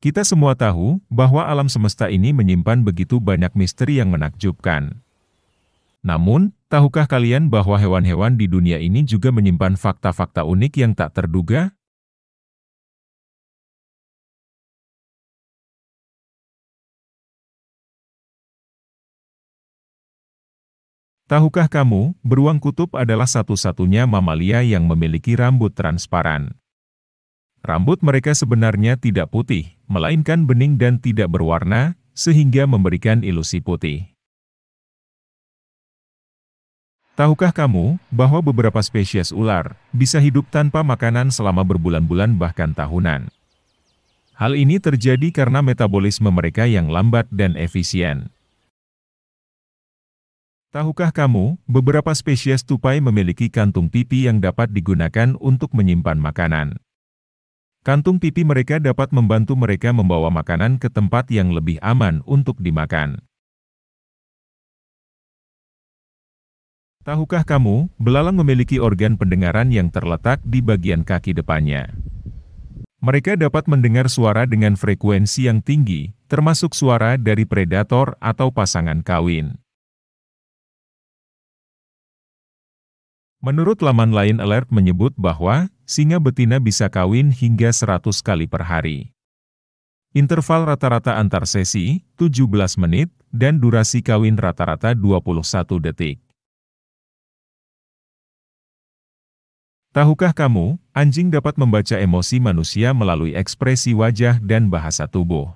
Kita semua tahu bahwa alam semesta ini menyimpan begitu banyak misteri yang menakjubkan. Namun, tahukah kalian bahwa hewan-hewan di dunia ini juga menyimpan fakta-fakta unik yang tak terduga? Tahukah kamu, beruang kutub adalah satu-satunya mamalia yang memiliki rambut transparan. Rambut mereka sebenarnya tidak putih, melainkan bening dan tidak berwarna, sehingga memberikan ilusi putih. Tahukah kamu bahwa beberapa spesies ular bisa hidup tanpa makanan selama berbulan-bulan bahkan tahunan? Hal ini terjadi karena metabolisme mereka yang lambat dan efisien. Tahukah kamu, beberapa spesies tupai memiliki kantung pipi yang dapat digunakan untuk menyimpan makanan. Kantung pipi mereka dapat membantu mereka membawa makanan ke tempat yang lebih aman untuk dimakan. Tahukah kamu, belalang memiliki organ pendengaran yang terletak di bagian kaki depannya. Mereka dapat mendengar suara dengan frekuensi yang tinggi, termasuk suara dari predator atau pasangan kawin. Menurut laman lain Alert menyebut bahwa singa betina bisa kawin hingga 100 kali per hari. Interval rata-rata antar sesi, 17 menit, dan durasi kawin rata-rata 21 detik. Tahukah kamu, anjing dapat membaca emosi manusia melalui ekspresi wajah dan bahasa tubuh.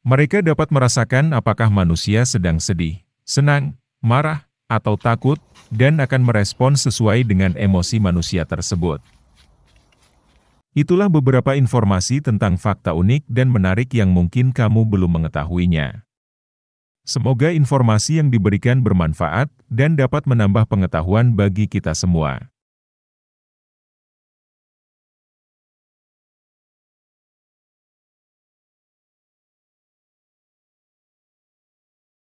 Mereka dapat merasakan apakah manusia sedang sedih, senang, marah, atau takut, dan akan merespon sesuai dengan emosi manusia tersebut. Itulah beberapa informasi tentang fakta unik dan menarik yang mungkin kamu belum mengetahuinya. Semoga informasi yang diberikan bermanfaat dan dapat menambah pengetahuan bagi kita semua.